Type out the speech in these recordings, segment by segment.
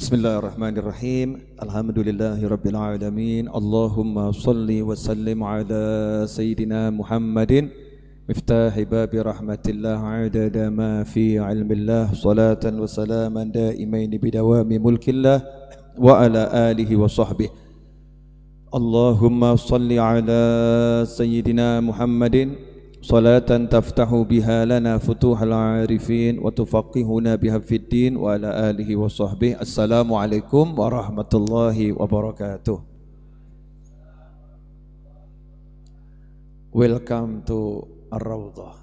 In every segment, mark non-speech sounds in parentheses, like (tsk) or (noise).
Bismillahirrahmanirrahim. Alhamdulillahirrabbilalamin. Allahumma salli wa sallim ala Sayyidina Muhammadin. Miftahi babi rahmatillah adada ma fi ilmillah. Salatan wa salaman daimaini bidawami mulkillah. Wa ala alihi wa sahbihi. Allahumma salli ala Sayyidina Muhammadin. صلاة تفتح بها لنا فتوح العارفين وتفقهنا بها في الدين وعلى آله وصحبه السلام عليكم ورحمة الله وبركاته Welcome to Ar-Rawdah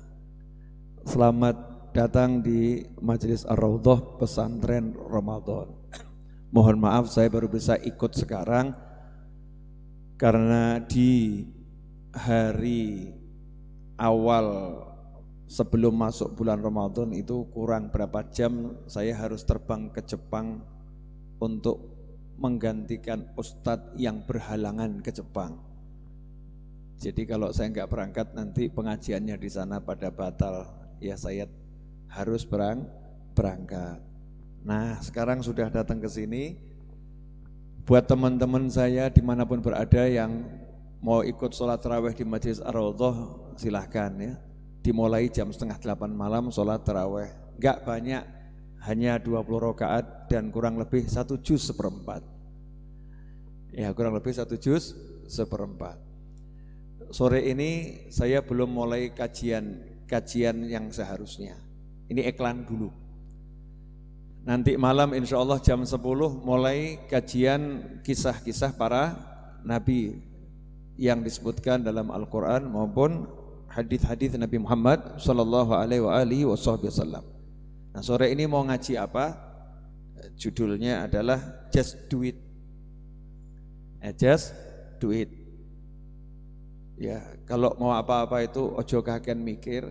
Selamat datang di Majelis Ar-Rawdah Pesantren Ramadan Mohon maaf saya baru bisa ikut sekarang Karena di hari awal sebelum masuk bulan Ramadan itu kurang berapa jam saya harus terbang ke Jepang untuk menggantikan ustadz yang berhalangan ke Jepang. Jadi kalau saya nggak berangkat nanti pengajiannya di sana pada batal, ya saya harus berang berangkat. Nah sekarang sudah datang ke sini, buat teman-teman saya dimanapun berada yang mau ikut sholat terawih di Majlis Ar-Raudhah silahkan ya. Dimulai jam setengah delapan malam sholat terawih. Enggak banyak, hanya 20 rakaat dan kurang lebih satu juz seperempat. Ya kurang lebih satu juz seperempat. Sore ini saya belum mulai kajian kajian yang seharusnya. Ini iklan dulu. Nanti malam insya Allah jam 10 mulai kajian kisah-kisah para nabi yang disebutkan dalam Al-Quran maupun hadith-hadith Nabi Muhammad Sallallahu Alaihi Wasallam. Nah sore ini mau ngaji apa? Judulnya adalah Just Do It. Eh, just Do It. Ya kalau mau apa-apa itu ojo kaken mikir,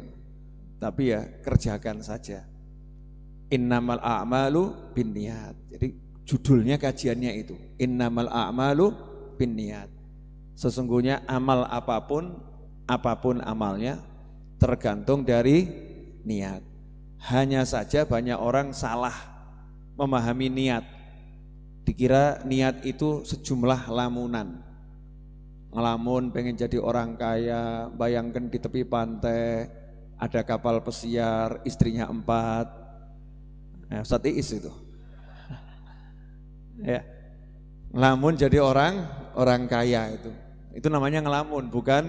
tapi ya kerjakan saja. Innamal a'malu bin niat. Jadi judulnya kajiannya itu. Innamal a'malu bin niat. Sesungguhnya amal apapun, apapun amalnya tergantung dari niat. Hanya saja banyak orang salah memahami niat. Dikira niat itu sejumlah lamunan. Ngelamun pengen jadi orang kaya, bayangkan di tepi pantai, ada kapal pesiar, istrinya empat. Nah, Ustaz Iis itu. ya. Lamun jadi orang, orang kaya itu itu namanya ngelamun, bukan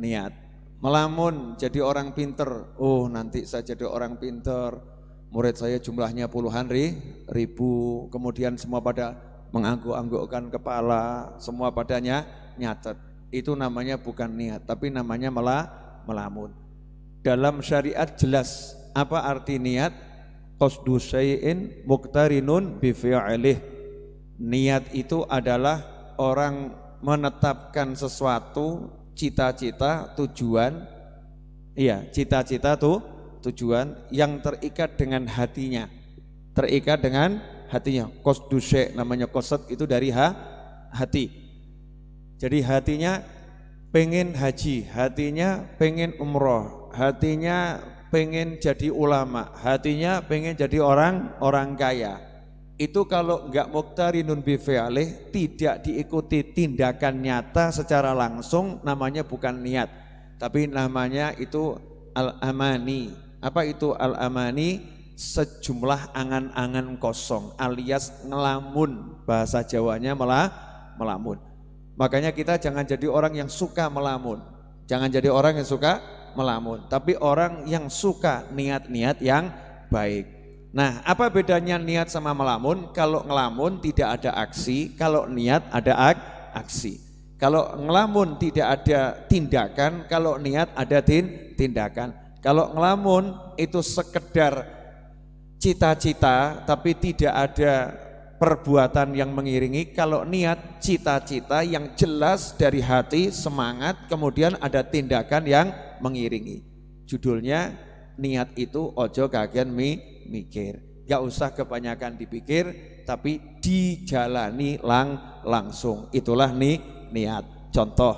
niat. Melamun jadi orang pinter. Oh, nanti saya jadi orang pinter. Murid saya jumlahnya puluhan ri, ribu. Kemudian semua pada mengangguk-anggukkan kepala, semua padanya nyatet. Itu namanya bukan niat, tapi namanya malah melamun. Dalam syariat jelas apa arti niat? Qasdu syai'in muqtarinun bi Niat itu adalah orang menetapkan sesuatu cita-cita tujuan iya cita-cita tuh tujuan yang terikat dengan hatinya terikat dengan hatinya kos kosdusek namanya koset itu dari ha, hati jadi hatinya pengen haji hatinya pengen umroh hatinya pengen jadi ulama hatinya pengen jadi orang orang kaya itu kalau nggak muktari nun bifealeh tidak diikuti tindakan nyata secara langsung namanya bukan niat tapi namanya itu al-amani apa itu al-amani sejumlah angan-angan kosong alias ngelamun bahasa Jawanya malah melamun makanya kita jangan jadi orang yang suka melamun jangan jadi orang yang suka melamun tapi orang yang suka niat-niat yang baik Nah, apa bedanya niat sama melamun? Kalau ngelamun tidak ada aksi, kalau niat ada ak aksi. Kalau ngelamun tidak ada tindakan, kalau niat ada tin tindakan. Kalau ngelamun itu sekedar cita-cita tapi tidak ada perbuatan yang mengiringi. Kalau niat cita-cita yang jelas dari hati, semangat, kemudian ada tindakan yang mengiringi. Judulnya niat itu ojo kagian mi mikir. Gak usah kebanyakan dipikir, tapi dijalani lang langsung. Itulah nih niat. Contoh,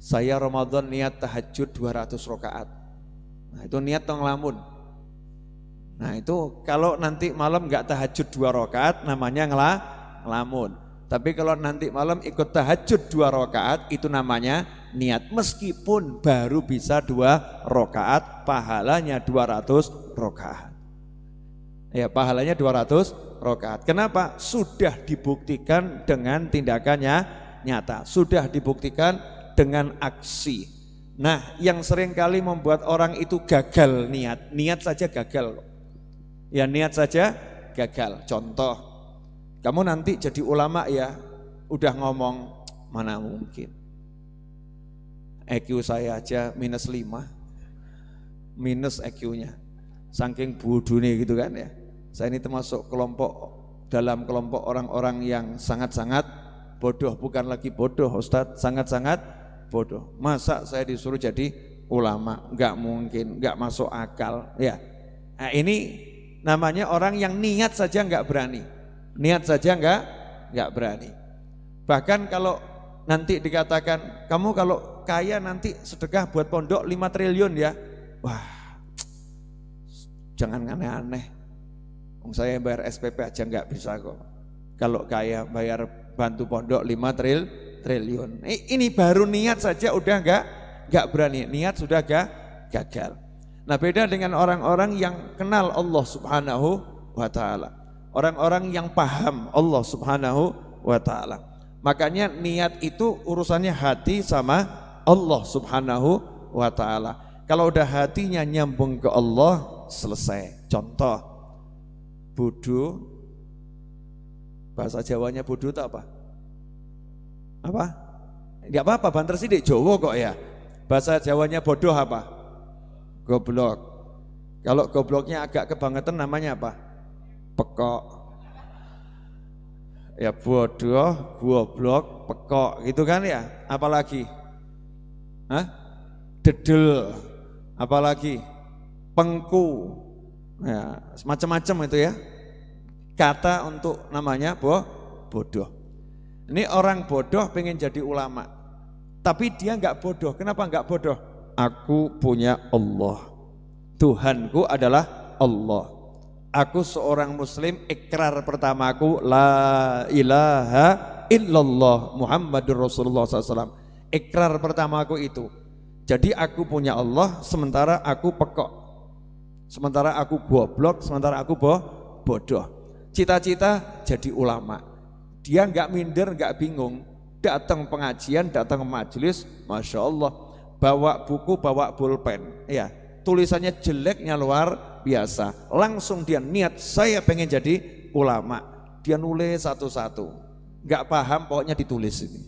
saya Ramadan niat tahajud 200 rakaat. Nah itu niat tong lamun. Nah itu kalau nanti malam gak tahajud dua rakaat namanya ngelah ngelamun. Tapi kalau nanti malam ikut tahajud dua rakaat itu namanya niat meskipun baru bisa dua rakaat pahalanya 200 rakaat. Ya, pahalanya 200 rokaat. Kenapa? Sudah dibuktikan dengan tindakannya nyata. Sudah dibuktikan dengan aksi. Nah, yang seringkali membuat orang itu gagal niat. Niat saja gagal. Ya, niat saja gagal. Contoh, kamu nanti jadi ulama ya, udah ngomong, mana mungkin. EQ saya aja minus 5, minus EQ-nya. Saking nih gitu kan ya. Saya ini termasuk kelompok dalam kelompok orang-orang yang sangat-sangat bodoh, bukan lagi bodoh Ustadz, sangat-sangat bodoh. Masa saya disuruh jadi ulama? Enggak mungkin, enggak masuk akal. Ya, nah, ini namanya orang yang niat saja enggak berani. Niat saja enggak, enggak berani. Bahkan kalau nanti dikatakan kamu kalau kaya nanti sedekah buat pondok 5 triliun ya. Wah, (tsk) jangan aneh-aneh. Saya bayar SPP aja nggak bisa kok. Kalau kaya bayar bantu pondok 5 tril, triliun. Ini baru niat saja udah nggak nggak berani. Niat sudah gak, gagal. Nah beda dengan orang-orang yang kenal Allah subhanahu wa ta'ala. Orang-orang yang paham Allah subhanahu wa ta'ala. Makanya niat itu urusannya hati sama Allah Subhanahu wa taala. Kalau udah hatinya nyambung ke Allah, selesai. Contoh bodoh bahasa Jawanya bodoh tak apa apa tidak apa-apa banter sidik Jawa kok ya bahasa Jawanya bodoh apa goblok kalau gobloknya agak kebangetan namanya apa pekok ya bodoh goblok pekok gitu kan ya apalagi Hah? dedel apalagi pengku ya, semacam-macam itu ya kata untuk namanya bo, bodoh. Ini orang bodoh pengen jadi ulama, tapi dia nggak bodoh. Kenapa nggak bodoh? Aku punya Allah. Tuhanku adalah Allah. Aku seorang muslim, ikrar pertamaku la ilaha illallah Muhammadur Rasulullah SAW. Ikrar pertamaku itu. Jadi aku punya Allah, sementara aku pekok. Sementara aku goblok, sementara aku boh, bodoh cita-cita jadi ulama. Dia nggak minder, nggak bingung. Datang pengajian, datang majelis, masya Allah. Bawa buku, bawa pulpen. Ya, tulisannya jeleknya luar biasa. Langsung dia niat, saya pengen jadi ulama. Dia nulis satu-satu. Nggak paham, pokoknya ditulis ini.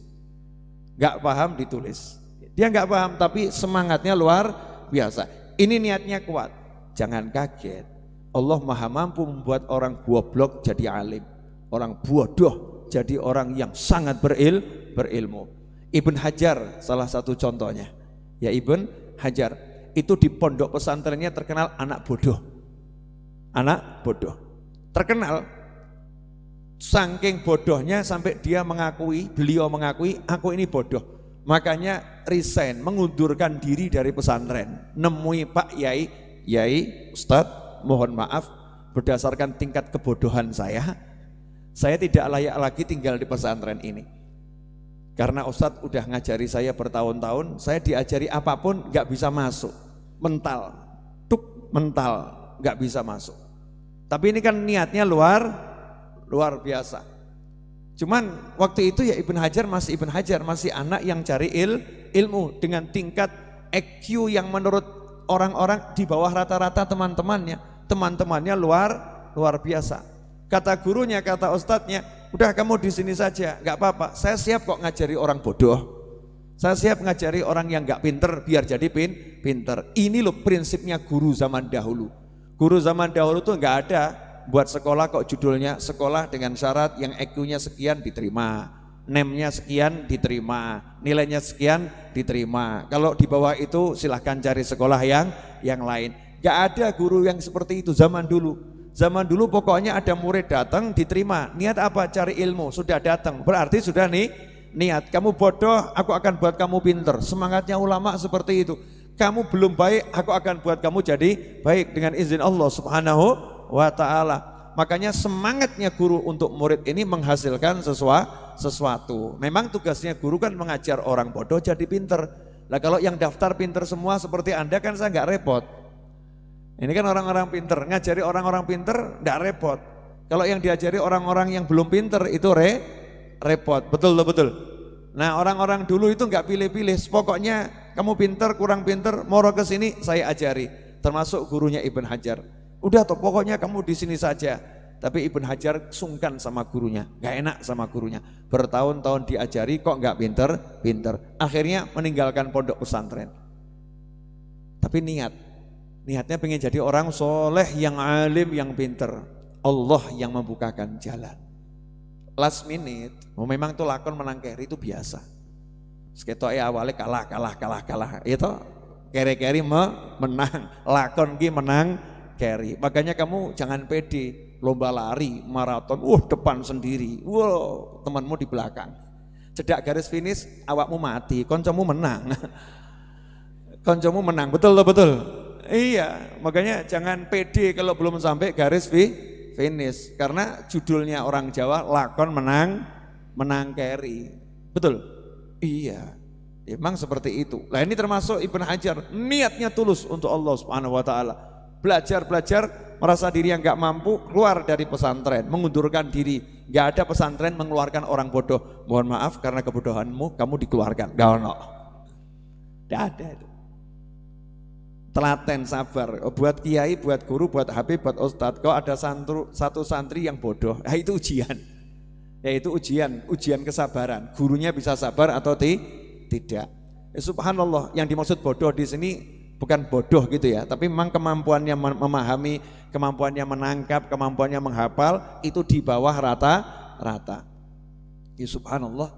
Nggak paham, ditulis. Dia nggak paham, tapi semangatnya luar biasa. Ini niatnya kuat. Jangan kaget Allah maha mampu membuat orang goblok jadi alim, orang bodoh jadi orang yang sangat beril, berilmu. Ibn Hajar salah satu contohnya. Ya Ibn Hajar itu di pondok pesantrennya terkenal anak bodoh. Anak bodoh. Terkenal saking bodohnya sampai dia mengakui, beliau mengakui aku ini bodoh. Makanya resign, mengundurkan diri dari pesantren. Nemui Pak Yai, Yai Ustadz mohon maaf berdasarkan tingkat kebodohan saya, saya tidak layak lagi tinggal di pesantren ini. Karena Ustadz udah ngajari saya bertahun-tahun, saya diajari apapun nggak bisa masuk, mental, tuk mental, nggak bisa masuk. Tapi ini kan niatnya luar luar biasa. Cuman waktu itu ya Ibn Hajar masih Ibn Hajar masih anak yang cari il, ilmu dengan tingkat EQ yang menurut orang-orang di bawah rata-rata teman-temannya teman-temannya luar luar biasa. Kata gurunya, kata ustadznya, udah kamu di sini saja, nggak apa-apa. Saya siap kok ngajari orang bodoh. Saya siap ngajari orang yang nggak pinter biar jadi pin pinter. Ini loh prinsipnya guru zaman dahulu. Guru zaman dahulu tuh nggak ada buat sekolah kok judulnya sekolah dengan syarat yang EQ-nya sekian diterima nemnya sekian diterima, nilainya sekian diterima. Kalau di bawah itu silahkan cari sekolah yang yang lain. Gak ada guru yang seperti itu zaman dulu. Zaman dulu pokoknya ada murid datang diterima. Niat apa? Cari ilmu. Sudah datang. Berarti sudah nih niat. Kamu bodoh, aku akan buat kamu pinter. Semangatnya ulama seperti itu. Kamu belum baik, aku akan buat kamu jadi baik dengan izin Allah Subhanahu wa taala. Makanya semangatnya guru untuk murid ini menghasilkan sesua, sesuatu. Memang tugasnya guru kan mengajar orang bodoh jadi pinter. Lah kalau yang daftar pinter semua seperti Anda kan saya nggak repot. Ini kan orang-orang pinter, ngajari orang-orang pinter tidak repot. Kalau yang diajari orang-orang yang belum pinter itu re repot, betul betul. Nah orang-orang dulu itu nggak pilih-pilih, pokoknya kamu pinter kurang pinter, moro ke sini saya ajari. Termasuk gurunya Ibn Hajar. Udah toh pokoknya kamu di sini saja. Tapi Ibn Hajar sungkan sama gurunya, nggak enak sama gurunya. Bertahun-tahun diajari kok nggak pinter, pinter. Akhirnya meninggalkan pondok pesantren. Tapi niat, Niatnya pengen jadi orang soleh, yang alim, yang pinter. Allah yang membukakan jalan. Last minute, oh, memang tuh lakon menang carry itu biasa. seketo ya awalnya kalah, kalah, kalah, kalah. Itu iya keri keri me, menang, lakon ki menang keri Makanya kamu jangan pede, lomba lari, maraton, uh depan sendiri, wow temanmu di belakang. Cedak garis finish, awakmu mati, koncomu menang. (laughs) koncomu menang, betul betul. Iya, makanya jangan pede kalau belum sampai garis fi, finish. Karena judulnya orang Jawa lakon menang menang carry. Betul? Iya. Emang seperti itu. Lah ini termasuk Ibn Hajar, niatnya tulus untuk Allah Subhanahu wa taala. Belajar-belajar merasa diri yang gak mampu keluar dari pesantren, mengundurkan diri. gak ada pesantren mengeluarkan orang bodoh. Mohon maaf karena kebodohanmu kamu dikeluarkan. Gak ono. Enggak ada itu telaten sabar oh, buat kiai buat guru buat habib buat ustadz kau ada santru, satu santri yang bodoh nah, itu ujian ya, Itu ujian ujian kesabaran gurunya bisa sabar atau ti tidak ya, subhanallah yang dimaksud bodoh di sini bukan bodoh gitu ya tapi memang kemampuannya memahami kemampuannya menangkap kemampuannya menghafal itu di bawah rata-rata ya subhanallah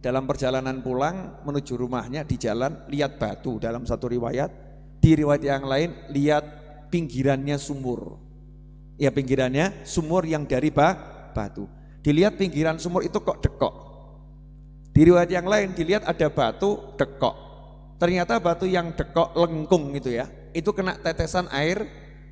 dalam perjalanan pulang menuju rumahnya di jalan lihat batu dalam satu riwayat di riwayat yang lain lihat pinggirannya sumur. Ya pinggirannya sumur yang dari bah, batu. Dilihat pinggiran sumur itu kok dekok. Di riwayat yang lain dilihat ada batu dekok. Ternyata batu yang dekok lengkung gitu ya. Itu kena tetesan air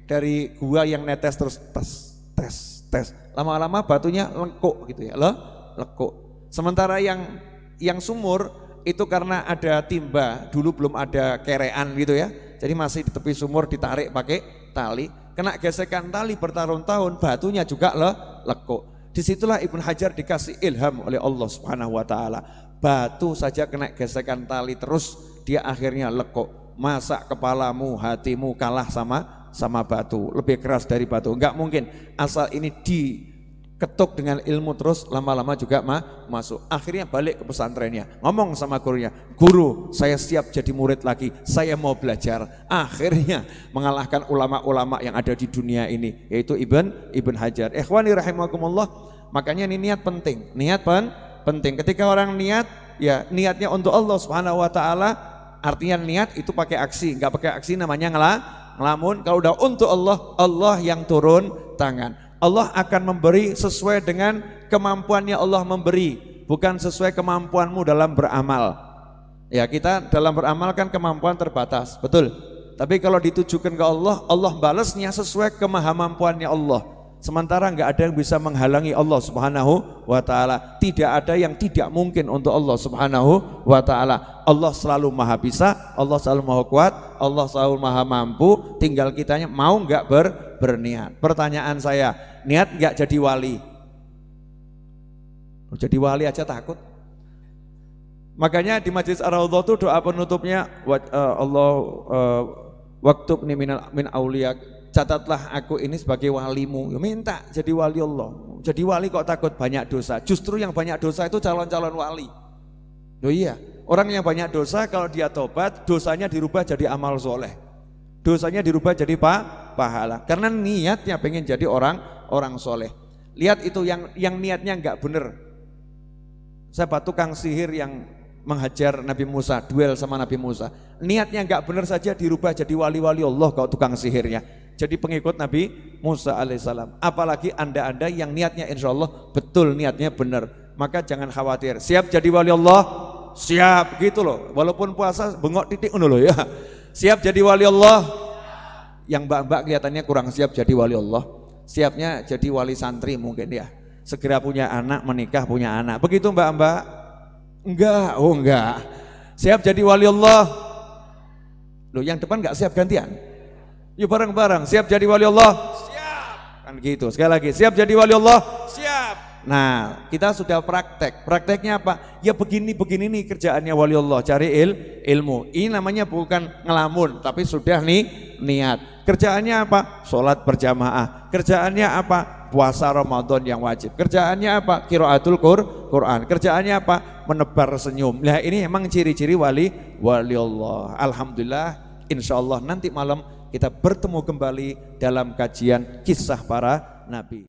dari gua yang netes terus tes tes tes. Lama-lama batunya lengkuk gitu ya. Loh, lekuk. Sementara yang yang sumur itu karena ada timba, dulu belum ada kerean gitu ya. Jadi masih di tepi sumur ditarik pakai tali, kena gesekan tali bertahun-tahun, batunya juga le lekuk. Disitulah Ibnu Hajar dikasih ilham oleh Allah Subhanahu wa taala. Batu saja kena gesekan tali terus dia akhirnya lekuk. Masa kepalamu, hatimu kalah sama sama batu, lebih keras dari batu. Enggak mungkin. Asal ini di ketuk dengan ilmu terus lama-lama juga mah masuk. Akhirnya balik ke pesantrennya, ngomong sama gurunya, guru saya siap jadi murid lagi, saya mau belajar. Akhirnya mengalahkan ulama-ulama yang ada di dunia ini, yaitu Ibn Ibn Hajar. Ikhwani rahimakumullah, makanya ini niat penting, niat pen, penting. Ketika orang niat, ya niatnya untuk Allah subhanahu wa ta'ala, artinya niat itu pakai aksi, nggak pakai aksi namanya ngelah, ngelamun, kalau udah untuk Allah, Allah yang turun tangan. Allah akan memberi sesuai dengan kemampuannya Allah memberi, bukan sesuai kemampuanmu dalam beramal. Ya, kita dalam beramal kan kemampuan terbatas, betul. Tapi kalau ditujukan ke Allah, Allah balasnya sesuai kemahamampuannya Allah. Sementara nggak ada yang bisa menghalangi Allah Subhanahu wa taala. Tidak ada yang tidak mungkin untuk Allah Subhanahu wa taala. Allah selalu maha bisa, Allah selalu maha kuat, Allah selalu maha mampu. Tinggal kitanya mau nggak ber berniat. Pertanyaan saya, niat nggak jadi wali? Jadi wali aja takut. Makanya di majelis Ar-Raudhah itu doa penutupnya eh, Allah eh, waktu min min aulia catatlah aku ini sebagai walimu. Ya minta jadi wali Allah. Jadi wali kok takut banyak dosa. Justru yang banyak dosa itu calon-calon wali. Oh iya, orang yang banyak dosa kalau dia tobat, dosanya dirubah jadi amal soleh. Dosanya dirubah jadi pak pahala karena niatnya pengen jadi orang orang soleh. Lihat itu yang yang niatnya nggak bener. Siapa tukang sihir yang menghajar Nabi Musa, duel sama Nabi Musa. Niatnya nggak bener saja dirubah jadi wali-wali Allah kalau tukang sihirnya. Jadi pengikut Nabi Musa alaihissalam. Apalagi anda-anda yang niatnya insya Allah betul niatnya bener Maka jangan khawatir. Siap jadi wali Allah? Siap gitu loh. Walaupun puasa bengok titik unuh loh ya. Siap jadi wali Allah? Yang mbak-mbak kelihatannya kurang siap jadi wali Allah, siapnya jadi wali santri mungkin ya. Segera punya anak, menikah punya anak. Begitu mbak-mbak? Enggak, oh enggak. Siap jadi wali Allah. Loh yang depan enggak siap gantian? Yuk bareng-bareng, siap jadi wali Allah? Siap. Kan gitu, sekali lagi, siap jadi wali Allah? Siap. Nah, kita sudah praktek. Prakteknya apa? Ya begini begini nih kerjaannya wali Allah, cari il, ilmu. Ini namanya bukan ngelamun, tapi sudah nih niat. Kerjaannya apa? Sholat berjamaah. Kerjaannya apa? Puasa Ramadan yang wajib. Kerjaannya apa? Kiraatul Qur, Quran. Kerjaannya apa? Menebar senyum. Nah, ini emang ciri-ciri wali wali Allah. Alhamdulillah, insya Allah nanti malam kita bertemu kembali dalam kajian kisah para nabi.